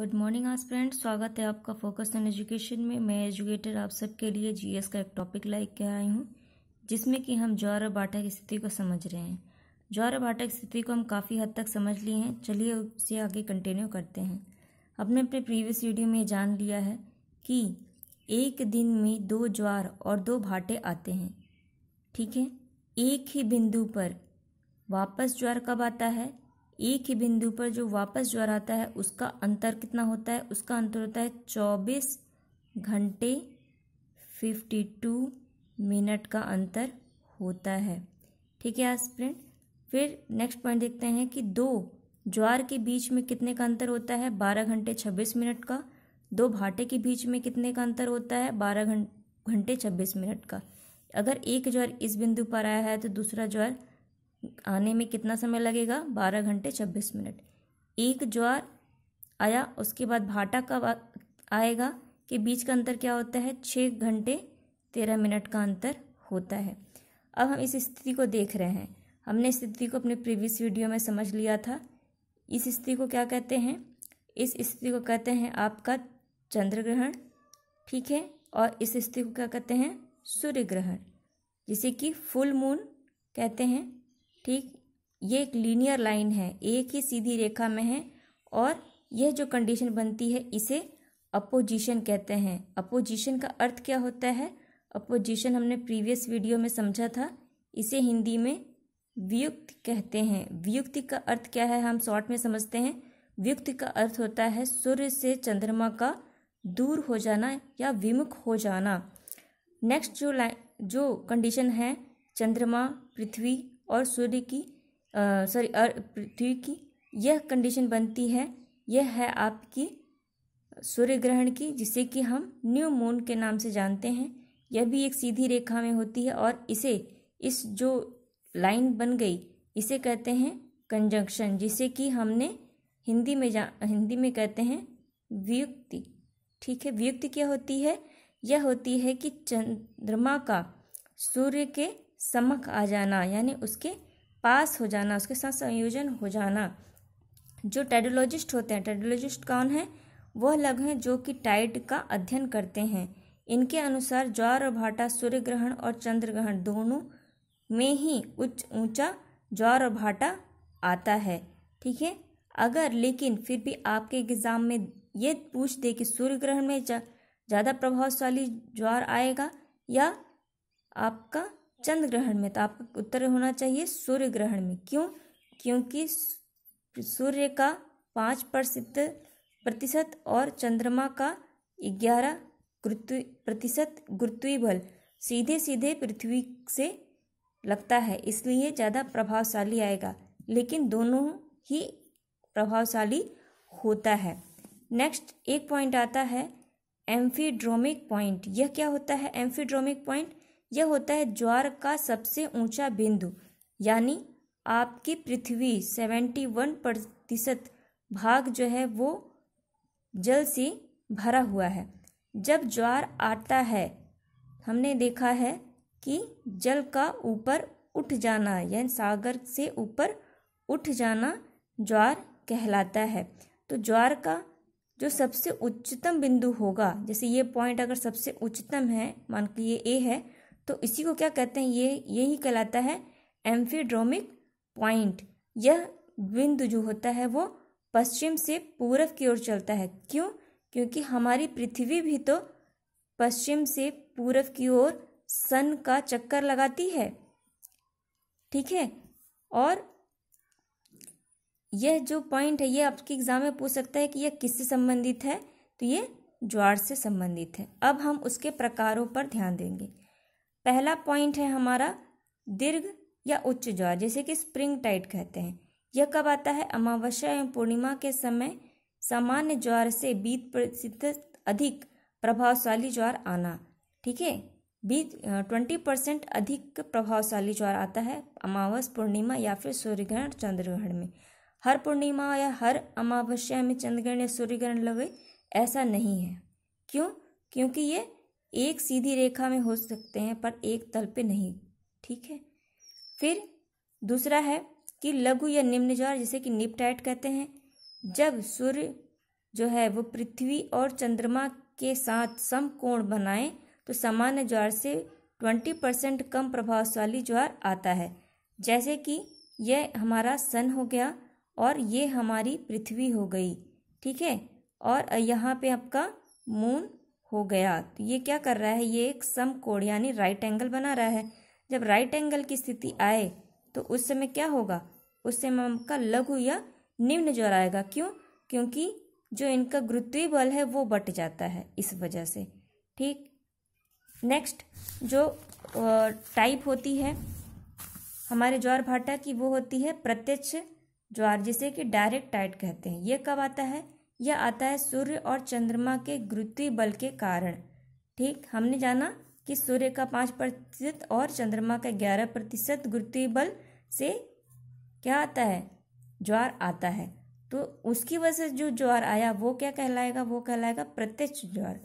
good morning आज friends स्वागत है आपका फोकस ऑन एजुकेशन में मैं एजुकेटर आप सबके लिए जीएस का एक टॉपिक लाइक के आई हूँ जिसमें कि हम ज्वार और बाटा की स्थिति को समझ रहे हैं ज्वार और बाटा की स्थिति को हम काफ़ी हद तक समझ लिए हैं चलिए उसे आगे कंटिन्यू करते हैं हमने अपने प्रीवियस वीडियो में जान लिया है कि एक दिन में दो ज्वार और दो भाटे आते हैं ठीक है एक ही बिंदु पर वापस ज्वार कब आता है एक ही बिंदु पर जो वापस ज्वर आता है उसका अंतर कितना होता है उसका अंतर होता है चौबीस घंटे फिफ्टी टू मिनट का अंतर होता है ठीक है एस्पिरेंट फिर नेक्स्ट पॉइंट देखते हैं कि दो ज्वार के बीच में कितने का अंतर होता है बारह घंटे छब्बीस मिनट का दो भाटे के बीच में कितने का अंतर होता है बारह घंटे छब्बीस मिनट का अगर एक ज्वार इस बिंदु पर आया है तो दूसरा ज्वार आने में कितना समय लगेगा बारह घंटे छब्बीस मिनट एक ज्वार आया उसके बाद भाटा कब आएगा कि बीच का अंतर क्या होता है छः घंटे तेरह मिनट का अंतर होता है अब हम इस स्थिति को देख रहे हैं हमने स्थिति को अपने प्रीवियस वीडियो में समझ लिया था इस स्थिति को क्या कहते हैं इस स्थिति को कहते हैं आपका चंद्र ग्रहण ठीक है और इस स्थिति को क्या कहते हैं सूर्य ग्रहण जिसे कि फुल मून कहते हैं ठीक ये एक लीनियर लाइन है एक ही सीधी रेखा में है और यह जो कंडीशन बनती है इसे अपोजिशन कहते हैं अपोजिशन का अर्थ क्या होता है अपोजिशन हमने प्रीवियस वीडियो में समझा था इसे हिंदी में वियुक्त कहते हैं वियुक्ति का अर्थ क्या है हम शॉर्ट में समझते हैं वियुक्ति का अर्थ होता है सूर्य से चंद्रमा का दूर हो जाना या विमुख हो जाना नेक्स्ट जो लाइन जो कंडीशन है चंद्रमा पृथ्वी और सूर्य की सॉरी पृथ्वी की यह कंडीशन बनती है यह है आपकी सूर्य ग्रहण की जिसे कि हम न्यू मून के नाम से जानते हैं यह भी एक सीधी रेखा में होती है और इसे इस जो लाइन बन गई इसे कहते हैं कंजंक्शन जिसे कि हमने हिंदी में जा हिंदी में कहते हैं व्युक्ति ठीक है व्युक्ति क्या होती है यह होती है कि चंद्रमा का सूर्य के समक आ जाना यानी उसके पास हो जाना उसके साथ संयोजन हो जाना जो टेडोलॉजिस्ट होते हैं टेडोलॉजिस्ट कौन है वह लग हैं जो कि टाइड का अध्ययन करते हैं इनके अनुसार ज्वार और भाटा सूर्य ग्रहण और चंद्र ग्रहण दोनों में ही उच्च ऊंचा ज्वार और भाटा आता है ठीक है अगर लेकिन फिर भी आपके एग्ज़ाम में ये पूछ दे कि सूर्य ग्रहण में ज़्यादा जा, प्रभावशाली ज्वार आएगा या आपका चंद्र ग्रहण में तो आपका उत्तर होना चाहिए सूर्य ग्रहण में क्यों क्योंकि सूर्य का पाँच प्रतिशत प्रतिशत और चंद्रमा का ग्यारह प्रतिशत गुरुत्वी बल सीधे सीधे पृथ्वी से लगता है इसलिए ज़्यादा प्रभावशाली आएगा लेकिन दोनों ही प्रभावशाली होता है नेक्स्ट एक पॉइंट आता है एम्फीड्रोमिक पॉइंट यह क्या होता है एम्फीड्रोमिक पॉइंट यह होता है ज्वार का सबसे ऊंचा बिंदु यानी आपकी पृथ्वी सेवेंटी वन प्रतिशत भाग जो है वो जल से भरा हुआ है जब ज्वार आता है हमने देखा है कि जल का ऊपर उठ जाना यानी सागर से ऊपर उठ जाना ज्वार कहलाता है तो ज्वार का जो सबसे उच्चतम बिंदु होगा जैसे ये पॉइंट अगर सबसे उच्चतम है मान के ये ए है तो इसी को क्या कहते हैं ये यही कहलाता है एम्फीड्रोमिक पॉइंट यह बिंदु जो होता है वो पश्चिम से पूरब की ओर चलता है क्यों क्योंकि हमारी पृथ्वी भी तो पश्चिम से पूरब की ओर सन का चक्कर लगाती है ठीक है और यह जो पॉइंट है यह आपके एग्जाम में पूछ सकता है कि यह किससे संबंधित है तो ये ज्वार से संबंधित है अब हम उसके प्रकारों पर ध्यान देंगे पहला पॉइंट है हमारा दीर्घ या उच्च ज्वार जैसे कि स्प्रिंग टाइट कहते हैं यह कब आता है अमावस्या एवं पूर्णिमा के समय सामान्य ज्वार से बीत प्रतिशत अधिक प्रभावशाली ज्वार आना ठीक है बीत ट्वेंटी परसेंट अधिक प्रभावशाली ज्वार आता है अमावस पूर्णिमा या फिर सूर्यग्रहण चंद्रग्रहण में हर पूर्णिमा या हर अमावस्या में चंद्रग्रहण या सूर्यग्रहण लगे ऐसा नहीं है क्यों क्योंकि ये एक सीधी रेखा में हो सकते हैं पर एक तल पे नहीं ठीक है फिर दूसरा है कि लघु या निम्न ज्वार जिसे कि निपटाइट कहते हैं जब सूर्य जो है वो पृथ्वी और चंद्रमा के साथ सम कोण बनाएं तो सामान्य ज्वार से 20 परसेंट कम प्रभावशाली ज्वार आता है जैसे कि यह हमारा सन हो गया और ये हमारी पृथ्वी हो गई ठीक है और यहाँ पे आपका मून हो गया तो ये क्या कर रहा है ये एक समकोण यानी राइट एंगल बना रहा है जब राइट एंगल की स्थिति आए तो उस समय क्या होगा उस समय उनका लघु या निम्न ज्वर आएगा क्यों क्योंकि जो इनका गुरुत्वीय बल है वो बट जाता है इस वजह से ठीक नेक्स्ट जो टाइप होती है हमारे ज्वार भाटा की वो होती है प्रत्यक्ष ज्वार जिसे कि डायरेक्ट टाइट कहते हैं ये कब आता है यह आता है सूर्य और चंद्रमा के गुरुत्वीय बल के कारण ठीक हमने जाना कि सूर्य का पाँच प्रतिशत और चंद्रमा का ग्यारह प्रतिशत गुरुत्वीय बल से क्या आता है ज्वार आता है तो उसकी वजह से जो ज्वार आया वो क्या कहलाएगा वो कहलाएगा प्रत्यक्ष ज्वार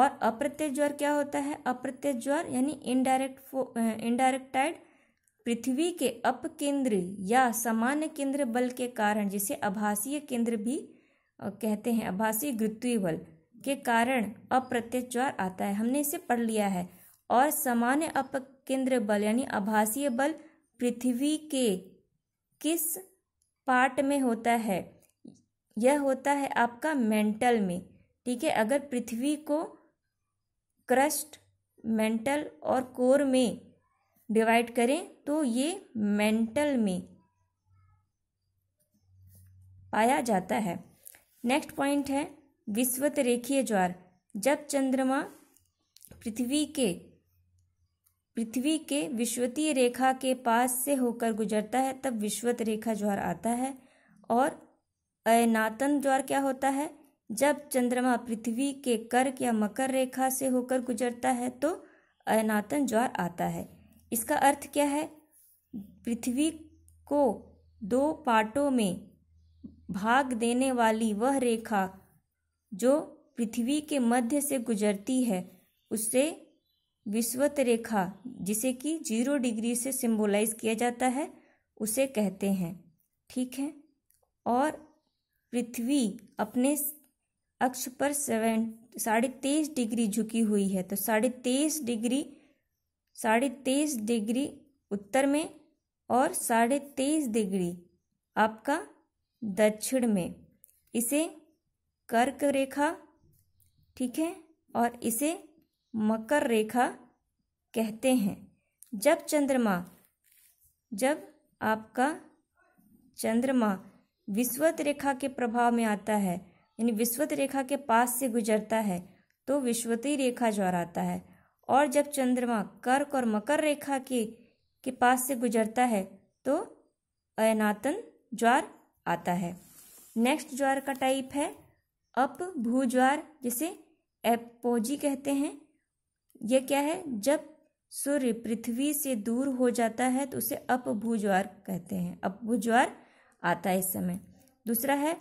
और अप्रत्यक्ष ज्वार क्या होता है अप्रत्यक्ष ज्वार यानी इनडायरेक्ट इनडायरेक्टाइड पृथ्वी के अपकेंद्र या सामान्य केंद्र बल के कारण जिसे आभासीय केंद्र भी कहते हैं आभासी बल के कारण अप्रत्यचार आता है हमने इसे पढ़ लिया है और सामान्य अपकेंद्र बल यानी आभासीय बल पृथ्वी के किस पार्ट में होता है यह होता है आपका मेंटल में ठीक है अगर पृथ्वी को क्रस्ट मेंटल और कोर में डिवाइड करें तो ये मेंटल में पाया जाता है नेक्स्ट पॉइंट है विश्वत रेखीय ज्वार जब चंद्रमा पृथ्वी के पृथ्वी के विश्वतीय रेखा के पास से होकर गुजरता है तब विश्वत रेखा ज्वार आता है और अयनातन ज्वार क्या होता है जब चंद्रमा पृथ्वी के कर्क या मकर रेखा से होकर गुजरता है तो अयनातन ज्वार आता है इसका अर्थ क्या है पृथ्वी को दो पार्टों में भाग देने वाली वह रेखा जो पृथ्वी के मध्य से गुजरती है उससे विश्वत रेखा जिसे कि जीरो डिग्री से सिंबलाइज किया जाता है उसे कहते हैं ठीक है और पृथ्वी अपने अक्ष पर सेवन साढ़े तेईस डिग्री झुकी हुई है तो साढ़े तेईस डिग्री साढ़े तेईस डिग्री उत्तर में और साढ़े तेईस डिग्री आपका दक्षिण में इसे कर्क रेखा ठीक है और इसे मकर रेखा कहते हैं जब चंद्रमा जब आपका चंद्रमा विश्वत रेखा के प्रभाव में आता है यानी विश्वत रेखा के पास से गुजरता है तो विश्वती रेखा आता है और जब चंद्रमा कर्क और मकर रेखा के के पास से गुजरता है तो अयनातन ज्वार आता है नेक्स्ट ज्वार का टाइप है अप भू ज्वार जिसे एपोजी कहते हैं यह क्या है जब सूर्य पृथ्वी से दूर हो जाता है तो उसे अपभू ज्वार कहते हैं अपभू ज्वार आता है इस समय दूसरा है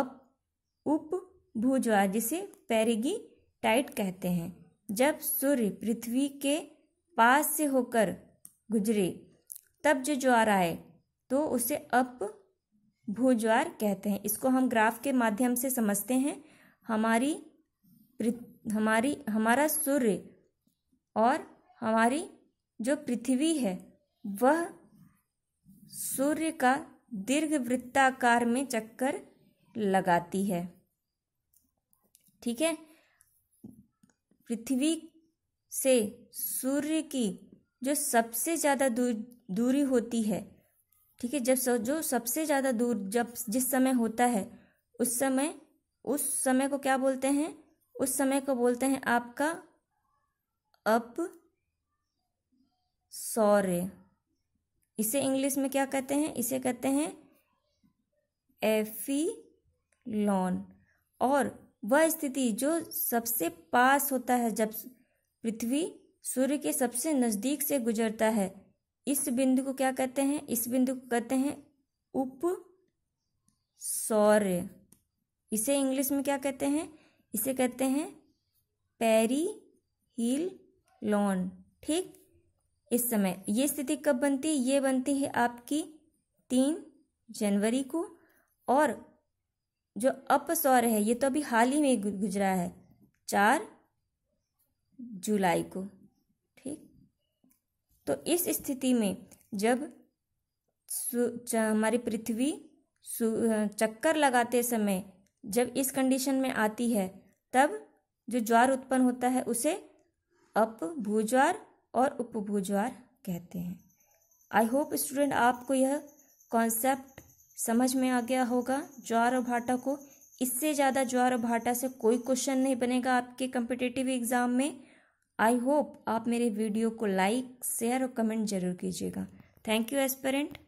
अप उप भू ज्वार जिसे पेरिगी टाइट कहते हैं जब सूर्य पृथ्वी के पास से होकर गुजरे तब जो ज्वार आए तो उसे अप भूज्वार कहते हैं इसको हम ग्राफ के माध्यम से समझते हैं हमारी हमारी हमारा सूर्य और हमारी जो पृथ्वी है वह सूर्य का दीर्घ वृत्ताकार में चक्कर लगाती है ठीक है पृथ्वी से सूर्य की जो सबसे ज़्यादा दूरी होती है ठीक है जब जो सबसे ज़्यादा दूर जब जिस समय होता है उस समय उस समय को क्या बोलते हैं उस समय को बोलते हैं आपका अप सौर्य इसे इंग्लिश में क्या कहते हैं इसे कहते हैं एफी लॉन और वह स्थिति जो सबसे पास होता है जब पृथ्वी सूर्य के सबसे नज़दीक से गुजरता है इस बिंदु को क्या कहते हैं इस बिंदु को कहते हैं उप सौर्य इसे इंग्लिश में क्या कहते हैं इसे कहते हैं पैरी हील लॉन ठीक इस समय ये स्थिति कब बनती है ये बनती है आपकी तीन जनवरी को और जो अपसौर है ये तो अभी हाल ही में गुजरा है चार जुलाई को तो इस स्थिति में जब हमारी पृथ्वी चक्कर लगाते समय जब इस कंडीशन में आती है तब जो ज्वार उत्पन्न होता है उसे अपभूज्वार और उपभूज्वार कहते हैं आई होप स्टूडेंट आपको यह कॉन्सेप्ट समझ में आ गया होगा ज्वार और भाटा को इससे ज़्यादा ज्वार और भाटा से कोई क्वेश्चन नहीं बनेगा आपके कम्पिटेटिव एग्ज़ाम में आई होप आप मेरे वीडियो को लाइक शेयर और कमेंट जरूर कीजिएगा थैंक यू एस्पेरेंट